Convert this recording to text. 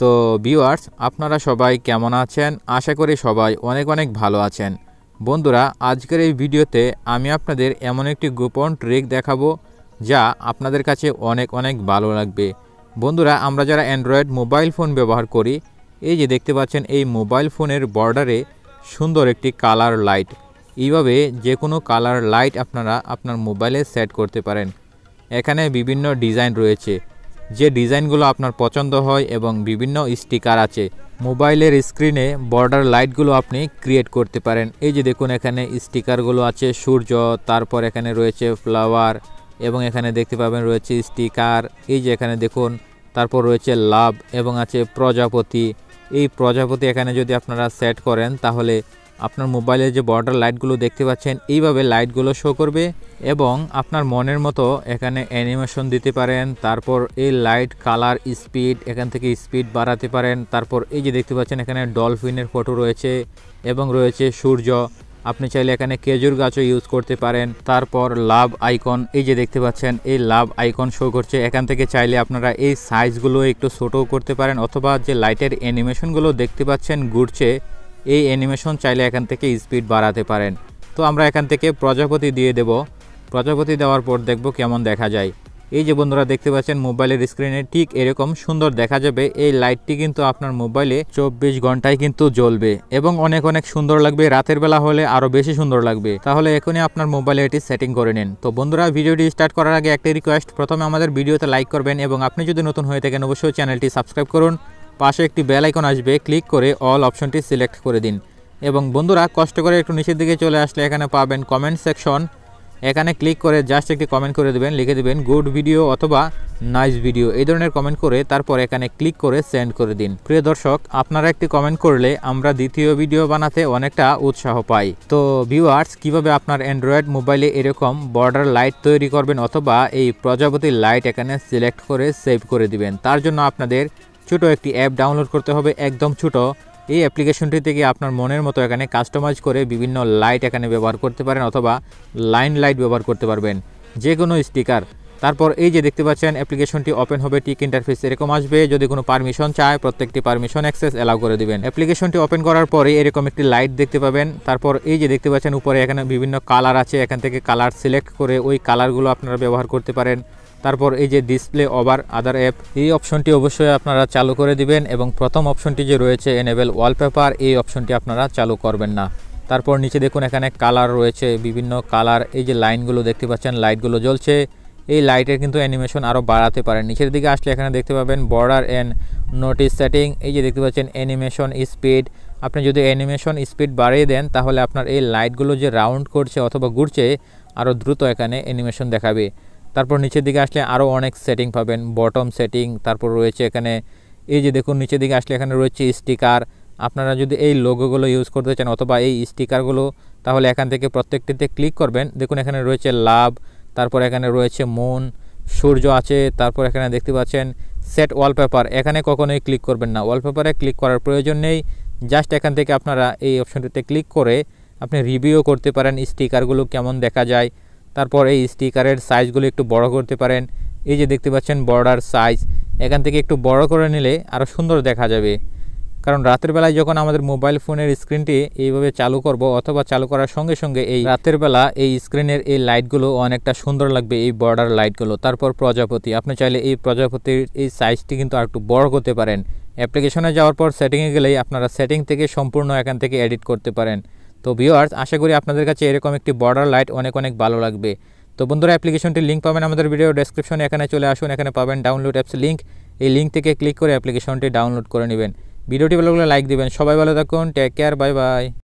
তো ভিউয়ার্স আপনারা সবাই কেমন আছেন আশা করি সবাই অনেক অনেক ভালো আছেন বন্ধুরা আজকের এই ভিডিওতে আমি আপনাদের এমন একটি গোপন ট্রিক দেখাবো যা আপনাদের কাছে অনেক অনেক ভালো লাগবে বন্ধুরা আমরা যারা অ্যান্ড্রয়েড মোবাইল ফোন ব্যবহার করি এই যে দেখতে পাচ্ছেন এই মোবাইল ফোনের বর্ডারে সুন্দর একটি কালার লাইট এইভাবে যে কোনো কালার লাইট আপনারা আপনার মোবাইলে সেট করতে পারেন এখানে বিভিন্ন ডিজাইন রয়েছে যে ডিজাইনগুলো আপনার পছন্দ হয় এবং বিভিন্ন স্টিকার আছে মোবাইলের স্ক্রিনে বর্ডার লাইটগুলো আপনি ক্রিয়েট করতে পারেন এই যে দেখুন এখানে স্টিকারগুলো আছে সূর্য তারপর এখানে রয়েছে ফ্লাওয়ার এবং এখানে দেখতে পাবেন রয়েছে স্টিকার এই যে এখানে দেখুন তারপর রয়েছে লাভ এবং আছে প্রজাপতি এই প্রজাপতি এখানে যদি আপনারা সেট করেন তাহলে আপনার মোবাইলে যে বর্ডার লাইটগুলো দেখতে পাচ্ছেন এইভাবে লাইটগুলো শো করবে এবং আপনার মনের মতো এখানে অ্যানিমেশন দিতে পারেন তারপর এই লাইট কালার স্পিড এখান থেকে স্পিড বাড়াতে পারেন তারপর এই যে দেখতে পাচ্ছেন এখানে ডলফিনের ফটো রয়েছে এবং রয়েছে সূর্য আপনি চাইলে এখানে কেজুর গাছও ইউজ করতে পারেন তারপর লাভ আইকন এই যে দেখতে পাচ্ছেন এই লাভ আইকন শো করছে এখান থেকে চাইলে আপনারা এই সাইজগুলো একটু ছোটো করতে পারেন অথবা যে লাইটের অ্যানিমেশনগুলো দেখতে পাচ্ছেন ঘুরছে এই অ্যানিমেশন চাইলে এখান থেকে স্পিড বাড়াতে পারেন তো আমরা এখান থেকে প্রজাপতি দিয়ে দেব প্রজাপতি দেওয়ার পর দেখব কেমন দেখা যায় এই যে বন্ধুরা দেখতে পাচ্ছেন মোবাইলের স্ক্রিনে ঠিক এরকম সুন্দর দেখা যাবে এই লাইটটি কিন্তু আপনার মোবাইলে চব্বিশ ঘন্টায় কিন্তু জ্বলবে এবং অনেক অনেক সুন্দর লাগবে রাতের বেলা হলে আরও বেশি সুন্দর লাগবে তাহলে এখনই আপনার মোবাইলে এটি সেটিং করে নিন তো বন্ধুরা ভিডিওটি স্টার্ট করার আগে একটি রিকোয়েস্ট প্রথমে আমাদের ভিডিওতে লাইক করবেন এবং আপনি যদি নতুন হয়ে থাকেন অবশ্যই চ্যানেলটি সাবস্ক্রাইব করুন পাশে একটি বেল আইকন আসবে ক্লিক করে অল অপশনটি সিলেক্ট করে দিন এবং বন্ধুরা কষ্ট করে একটু নিচের দিকে চলে আসলে এখানে পাবেন কমেন্ট সেকশন এখানে ক্লিক করে জাস্ট একটি কমেন্ট করে দেবেন লিখে দেবেন গুড ভিডিও অথবা নাইস ভিডিও এই ধরনের কমেন্ট করে তারপর এখানে ক্লিক করে সেন্ড করে দিন প্রিয় দর্শক আপনারা একটি কমেন্ট করলে আমরা দ্বিতীয় ভিডিও বানাতে অনেকটা উৎসাহ পাই তো ভিউয়ার্স কিভাবে আপনার অ্যান্ড্রয়েড মোবাইলে এরকম বর্ডার লাইট তৈরি করবেন অথবা এই প্রজাপতির লাইট এখানে সিলেক্ট করে সেভ করে দিবেন তার জন্য আপনাদের ছোট একটি অ্যাপ ডাউনলোড করতে হবে একদম ছোট এই অ্যাপ্লিকেশনটি থেকে আপনার মনের মতো এখানে কাস্টমাইজ করে বিভিন্ন লাইট এখানে ব্যবহার করতে পারেন অথবা লাইন লাইট ব্যবহার করতে পারবেন যে কোনো স্টিকার তারপর এই যে দেখতে পাচ্ছেন অ্যাপ্লিকেশনটি ওপেন হবে টিক ইন্টারফেস এরকম আসবে যদি কোনো পারমিশন চায় প্রত্যেকটি পারমিশন অ্যাক্সেস অ্যালাউ করে দিবেন অ্যাপ্লিকেশনটি ওপেন করার পরে এরকম একটি লাইট দেখতে পাবেন তারপর এই যে দেখতে পাচ্ছেন উপরে এখানে বিভিন্ন কালার আছে এখান থেকে কালার সিলেক্ট করে ওই কালারগুলো আপনারা ব্যবহার করতে পারেন তারপর এই যে ডিসপ্লে ওভার আদার অ্যাপ এই অপশনটি অবশ্যই আপনারা চালু করে দিবেন এবং প্রথম অপশনটি যে রয়েছে এনেবেল ওয়ালপেপার এই অপশনটি আপনারা চালু করবেন না তারপর নিচে দেখুন এখানে কালার রয়েছে বিভিন্ন কালার এই যে লাইনগুলো দেখতে পাচ্ছেন লাইটগুলো জ্বলছে এই লাইটের কিন্তু অ্যানিমেশন আরও বাড়াতে পারেন নিচের দিকে আসলে এখানে দেখতে পাবেন বর্ডার অ্যান্ড নোটিস সেটিং এই যে দেখতে পাচ্ছেন অ্যানিমেশন স্পিড আপনি যদি অ্যানিমেশন স্পিড বাড়িয়ে দেন তাহলে আপনার এই লাইটগুলো যে রাউন্ড করছে অথবা ঘুরছে আরও দ্রুত এখানে অ্যানিমেশন দেখাবে তারপর নিচের দিকে আসলে আরও অনেক সেটিং পাবেন বটম সেটিং তারপর রয়েছে এখানে এই যে দেখুন নিচের দিকে আসলে এখানে রয়েছে স্টিকার আপনারা যদি এই লোগোগুলো ইউজ করতে চান অথবা এই স্টিকারগুলো তাহলে এখান থেকে প্রত্যেকটিতে ক্লিক করবেন দেখুন এখানে রয়েছে লাভ তারপর এখানে রয়েছে মন সূর্য আছে তারপর এখানে দেখতে পাচ্ছেন সেট ওয়ালপেপার এখানে কখনোই ক্লিক করবেন না ওয়ালপেপারে ক্লিক করার প্রয়োজন নেই জাস্ট এখান থেকে আপনারা এই অপশনটিতে ক্লিক করে আপনি রিভিউ করতে পারেন স্টিকারগুলো কেমন দেখা যায় তারপর এই স্টিকারের সাইজগুলো একটু বড় করতে পারেন এই যে দেখতে পাচ্ছেন বর্ডার সাইজ এখান থেকে একটু বড় করে নিলে আরও সুন্দর দেখা যাবে কারণ রাতের বেলায় যখন আমাদের মোবাইল ফোনের স্ক্রিনটি এইভাবে চালু করব অথবা চালু করার সঙ্গে সঙ্গে এই রাতের বেলা এই স্ক্রিনের এই লাইটগুলো অনেকটা সুন্দর লাগবে এই বর্ডার লাইটগুলো তারপর প্রজাপতি আপনি চাইলে এই প্রজাপতির এই সাইজটি কিন্তু আর একটু বড় করতে পারেন অ্যাপ্লিকেশনে যাওয়ার পর সেটিংয়ে গেলেই আপনারা সেটিং থেকে সম্পূর্ণ এখান থেকে এডিট করতে পারেন তো ভিওয়ার্স আশা করি আপনাদের কাছে এরকম একটি বর্ডার লাইট অনেক অনেক ভালো লাগবে তো বন্ধুরা অ্যাপ্লিকেশনটির লিঙ্ক পাবেন আমাদের ভিডিও ডেসক্রিপশনে এখানে চলে আসুন এখানে পাবেন ডাউনলোড অ্যাপস লিঙ্ক এই লিঙ্ক থেকে ক্লিক করে অ্যাপ্লিকেশনটি ডাউনলোড করে নেবেন ভিডিওটি ভালো লাগলে লাইক দিবেন সবাই ভালো থাকুন টেক কেয়ার বাই বাই